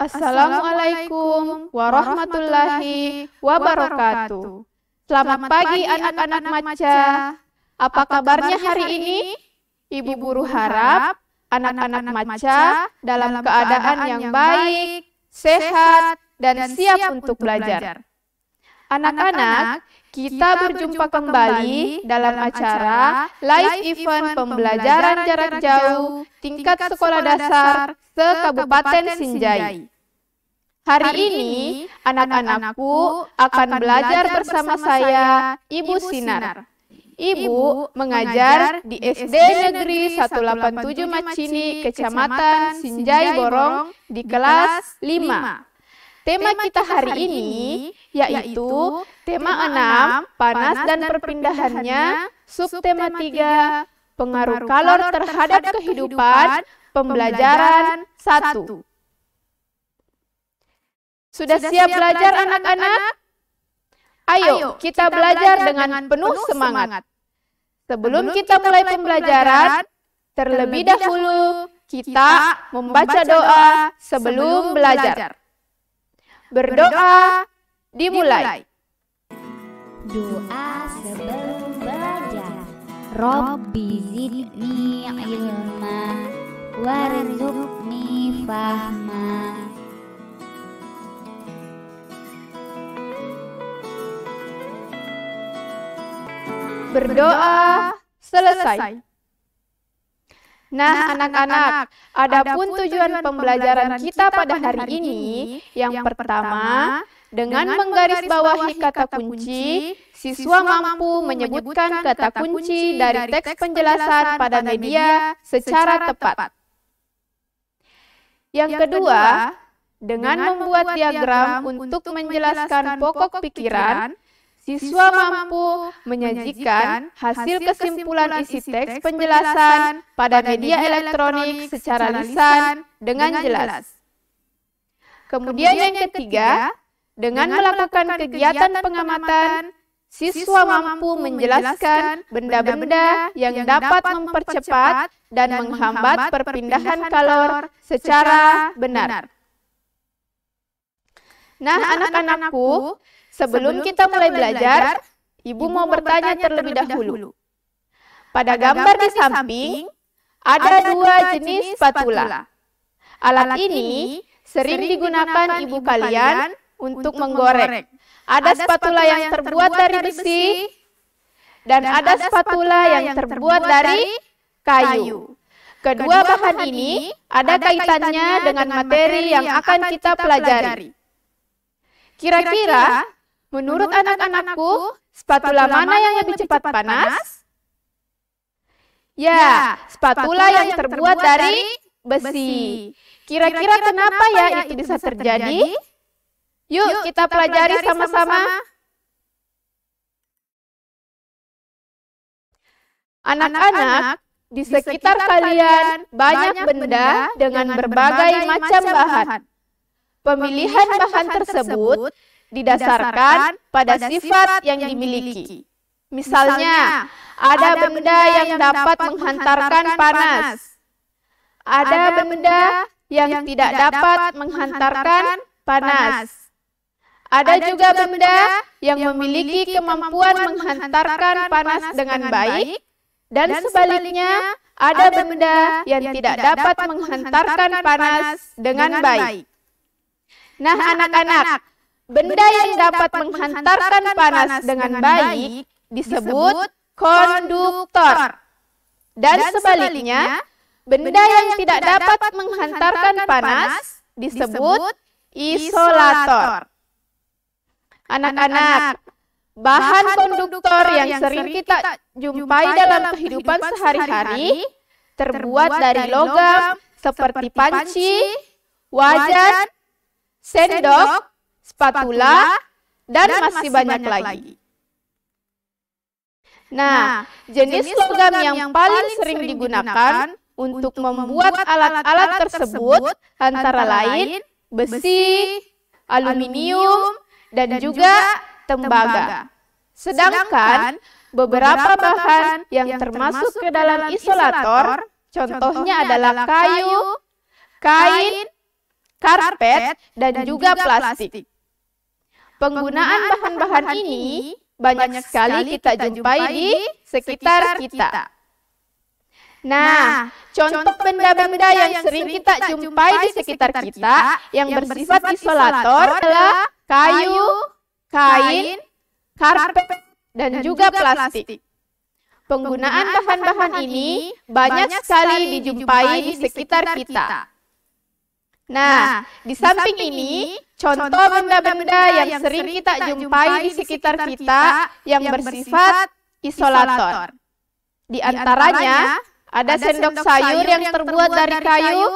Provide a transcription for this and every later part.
Assalamualaikum warahmatullahi wabarakatuh. Selamat pagi anak-anak maca. Apa kabarnya hari ini? Ibu buru harap anak-anak maca dalam keadaan yang baik, sehat, dan siap untuk belajar. Anak-anak, kita berjumpa kembali dalam acara live event pembelajaran jarak jauh tingkat sekolah dasar se-Kabupaten Sinjai. Hari ini, anak-anakku akan belajar bersama saya, Ibu Sinar. Ibu mengajar di SD Negeri 187 Macini, Kecamatan Sinjai Borong, di kelas 5. Tema, kita, kita hari, hari ini yaitu, tema 6 panas dan perpindahannya, subtema 3 pengaruh kalor terhadap kehidupan, pembelajaran 1. Sudah siap belajar anak-anak? Ayo kita belajar dengan penuh semangat. Sebelum kita mulai pembelajaran, terlebih dahulu kita membaca doa sebelum belajar berdoa dimulai. Doa sebelum belajar. Robbi zidni ilma warzuqni fahma. Berdoa selesai. Nah, nah, anak-anak, adapun tujuan pembelajaran kita pada hari ini, yang pertama, dengan menggarisbawahi kata kunci, siswa mampu menyebutkan kata kunci dari teks penjelasan pada media secara tepat. Yang kedua, dengan membuat diagram untuk menjelaskan pokok pikiran, Siswa mampu menyajikan hasil kesimpulan isi teks penjelasan pada media elektronik secara lisan dengan jelas. Kemudian yang ketiga, dengan melakukan kegiatan pengamatan, siswa mampu menjelaskan benda-benda yang dapat mempercepat dan menghambat perpindahan kalor secara benar. Nah, nah anak-anakku, Sebelum, kita, mulai belajar, Ibu mau bertanya, terlebih dahulu. Pada, gambar di samping, ada, dua jenis spatula. Alat, ini sering digunakan Ibu kalian untuk menggoreng. Ada, spatula yang terbuat dari besi, dan ada spatula yang terbuat dari kayu. Kedua bahan ini ada kaitannya dengan materi yang akan kita pelajari. Kira-kira Menurut anak-anakku, spatula mana yang lebih cepat panas? Ya, ya spatula yang terbuat dari besi. Kira-kira kenapa ya, ya itu bisa terjadi? Yuk kita pelajari sama-sama. Anak-anak, di sekitar kalian banyak benda dengan berbagai macam bahan. Pemilihan bahan tersebut didasarkan pada sifat yang dimiliki. Misalnya, ada benda yang dapat menghantarkan panas. Ada benda yang tidak dapat menghantarkan panas. Ada juga benda yang memiliki kemampuan menghantarkan panas dengan baik, dan sebaliknya ada benda yang tidak dapat menghantarkan panas dengan baik. Nah, nah anak-anak, Benda yang dapat menghantarkan panas dengan baik disebut konduktor. Dan sebaliknya, benda yang tidak dapat menghantarkan panas disebut isolator. Anak-anak, bahan konduktor yang sering kita jumpai dalam kehidupan sehari-hari terbuat dari logam seperti panci, wajan, sendok, spatula, dan, dan masih, masih banyak, banyak lagi. lagi. Nah, nah jenis, jenis logam yang, yang paling sering digunakan untuk membuat alat-alat tersebut antara lain besi, aluminium, dan, dan juga tembaga. Sedangkan beberapa bahan yang termasuk ke dalam isolator, contohnya adalah kayu, kain, karpet, dan juga plastik. Penggunaan bahan-bahan ini banyak sekali kita jumpai di sekitar kita. Nah, nah, contoh benda-benda yang sering kita jumpai di sekitar kita yang bersifat isolator adalah kayu, kain, karpet, dan juga plastik. Penggunaan bahan-bahan ini banyak sekali dijumpai di sekitar kita. Nah, nah, di samping ini Contoh benda-benda yang, sering kita jumpai di sekitar kita, yang bersifat isolator. Di antaranya ada sendok sayur yang terbuat dari kayu,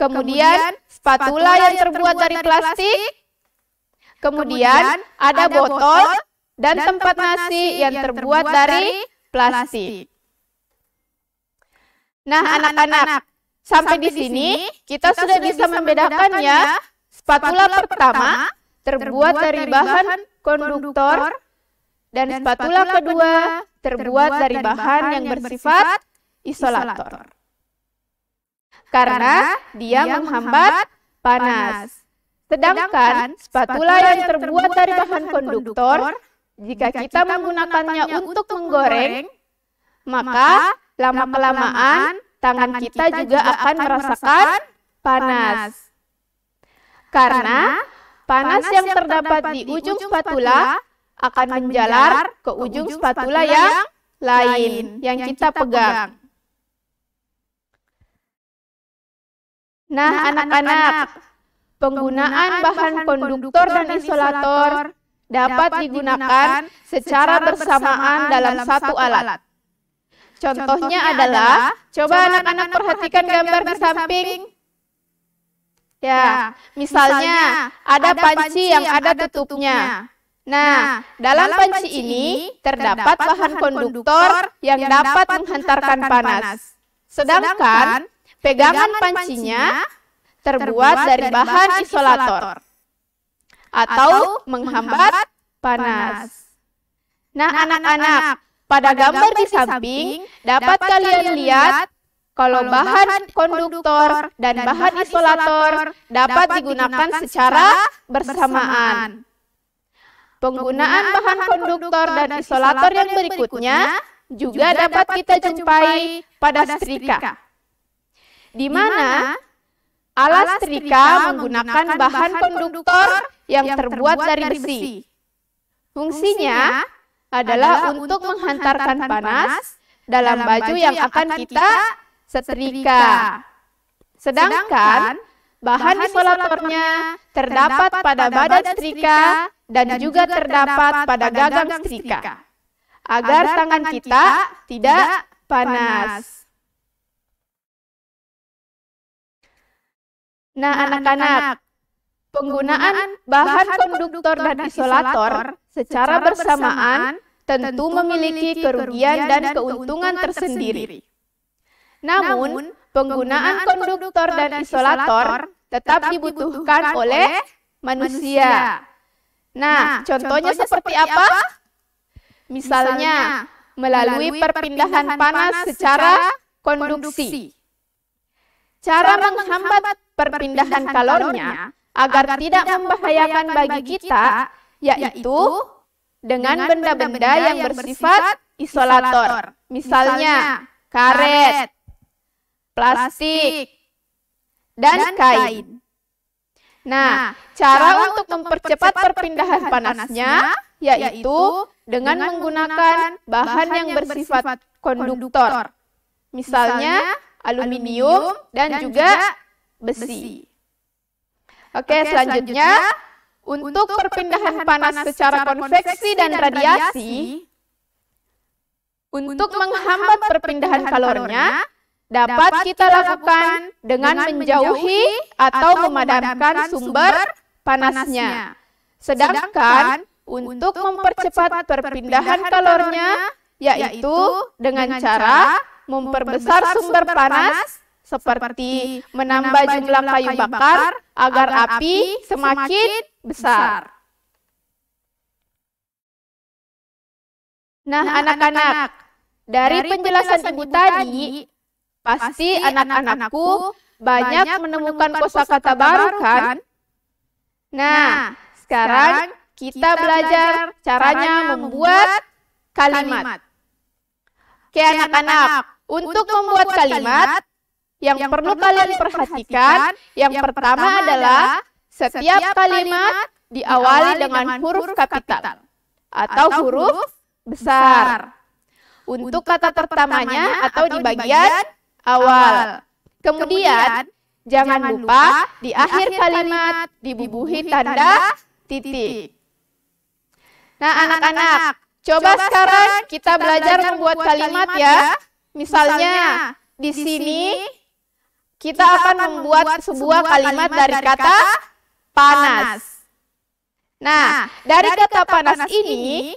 kemudian spatula yang terbuat dari plastik, kemudian ada botol dan tempat nasi yang terbuat dari plastik. Nah, nah anak-anak, sampai di sini kita sudah bisa membedakannya ya Spatula pertama terbuat dari bahan konduktor dan spatula kedua terbuat dari bahan yang bersifat isolator. Karena dia menghambat panas. Sedangkan spatula yang terbuat dari bahan konduktor, jika kita menggunakannya untuk menggoreng, maka lama-kelamaan tangan kita juga akan merasakan panas. Karena panas yang terdapat di ujung spatula akan menjalar ke ujung spatula yang lain yang kita pegang. Nah, nah anak-anak, penggunaan bahan konduktor dan isolator dapat digunakan secara bersamaan dalam satu alat. Contohnya adalah, coba anak-anak perhatikan gambar di samping Ya, ya, misalnya, misalnya ada, panci, panci yang ada tutupnya. Nah, nah, dalam, dalam panci ini terdapat bahan konduktor yang dapat menghantarkan panas. Sedangkan pegangan pancinya terbuat dari bahan isolator atau menghambat panas. Nah, nah anak-anak, pada gambar di samping dapat kalian lihat kalau bahan konduktor dan bahan isolator dapat digunakan secara bersamaan. Penggunaan bahan konduktor dan isolator yang berikutnya juga dapat kita jumpai pada setrika. Di mana alas setrika menggunakan bahan konduktor yang terbuat dari besi. Fungsinya adalah untuk menghantarkan panas dalam baju yang akan kita setrika. Sedangkan bahan isolatornya terdapat pada badan setrika dan juga terdapat pada gagang setrika. Agar tangan kita tidak panas. Nah, nah, anak-anak, penggunaan bahan konduktor dan isolator secara bersamaan tentu memiliki kerugian dan keuntungan tersendiri. Namun, penggunaan konduktor dan isolator tetap dibutuhkan oleh manusia. Nah, nah, contohnya seperti apa? Misalnya, melalui perpindahan panas secara konduksi. Cara menghambat perpindahan kalornya agar tidak membahayakan bagi kita, yaitu dengan benda-benda yang bersifat isolator. Misalnya, karet, plastik, dan, dan kain. kain. Nah, nah cara, cara untuk mempercepat perpindahan panasnya yaitu dengan menggunakan bahan yang bersifat konduktor. Misalnya aluminium dan juga besi. Oke, selanjutnya untuk perpindahan panas secara konveksi dan radiasi untuk menghambat perpindahan kalornya dapat kita lakukan dengan menjauhi atau memadamkan sumber panasnya. Sedangkan untuk mempercepat perpindahan kalornya, yaitu dengan cara memperbesar sumber panas seperti menambah jumlah kayu bakar agar api semakin besar. Nah, nah anak-anak, dari penjelasan ibu tadi, Pasti anak-anakku banyak menemukan kosakata baru kan? kan? Nah, nah sekarang kita belajar caranya membuat kalimat. Oke anak-anak, untuk membuat kalimat, yang perlu kalian perhatikan, yang pertama adalah setiap kalimat diawali dengan huruf kapital atau huruf besar. Untuk kata pertamanya atau di bagian awal. Kemudian, jangan lupa di akhir kalimat dibubuhi tanda titik. Nah, nah, anak-anak, coba sekarang kita belajar membuat kalimat ya. ya. Misalnya, di sini kita akan membuat sebuah kalimat dari kata panas. Nah, nah, dari kata panas ini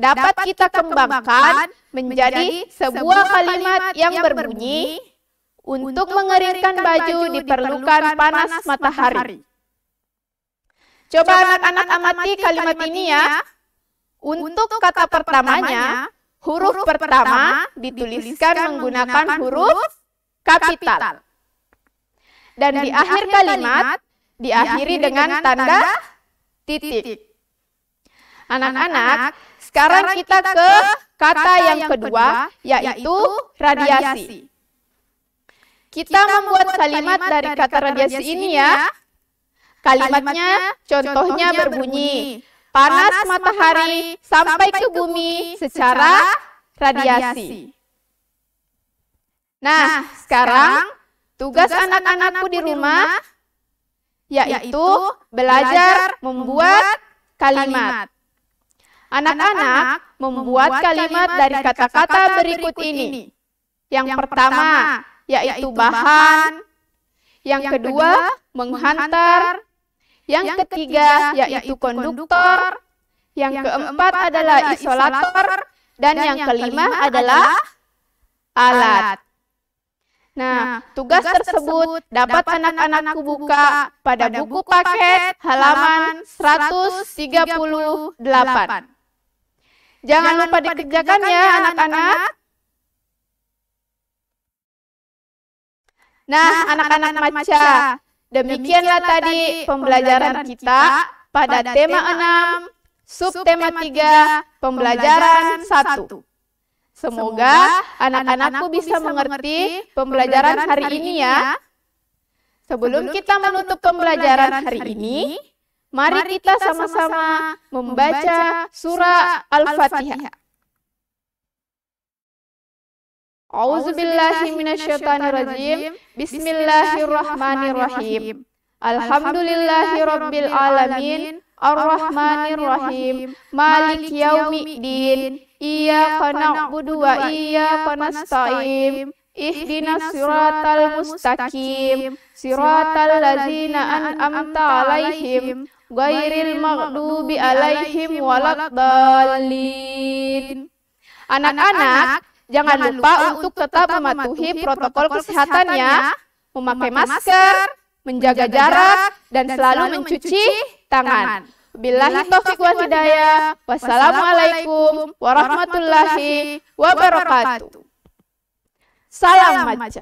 dapat kita kembangkan menjadi sebuah kalimat yang berbunyi, untuk mengeringkan baju diperlukan panas matahari. Coba anak-anak amati kalimat ini ya. ya. Untuk kata pertamanya, huruf pertama dituliskan menggunakan huruf kapital. Dan, dan di akhir kalimat diakhiri dengan tanda titik. Anak-anak, sekarang, kita, kita ke kata, kata yang, yang kedua, kedua yaitu radiasi. radiasi. Kita, kita membuat kalimat dari kata radiasi, radiasi ini ya. ya. Kalimatnya, contohnya berbunyi, panas matahari sampai ke bumi secara radiasi. Nah, nah, sekarang tugas anak-anakku di rumah yaitu belajar membuat kalimat. Anak-anak membuat kalimat dari kata-kata berikut ini. Yang pertama, yaitu bahan. Yang kedua, menghantar. Yang ketiga, yaitu konduktor. Yang keempat adalah isolator. Dan yang kelima adalah alat. Nah, nah tugas tersebut dapat anak-anakku buka pada buku paket halaman 138. Jangan, Jangan lupa, lupa dikerjakan ya, ya anak-anak. Nah, nah, anak-anak nah, maca, demikianlah tadi pembelajaran kita pada tema 6, subtema 3, pembelajaran 1. Semoga anak-anakku bisa mengerti pembelajaran hari ini ya. ya. Sebelum kita menutup pembelajaran hari ini, Mari, kita sama-sama membaca surah Al-Fatihah. A'udzubillahi minasyaitonirrajim. Bismillahirrahmanirrahim. Alhamdulillahi rabbil alamin. Ar-Rahmanirrahim. Malik yaumiddin. Iyyaka na'budu wa iyyaka nasta'in ihdinas siratal mustaqim siratal an an'amta alaihim gairil maghdubi alaihim dalin Anak-anak, jangan lupa untuk tetap mematuhi protokol kesehatannya, memakai masker, menjaga jarak, dan selalu mencuci tangan. Billahi taufiq wal hidayah. Wassalamualaikum warahmatullahi wabarakatuh. 杀呀，马甲。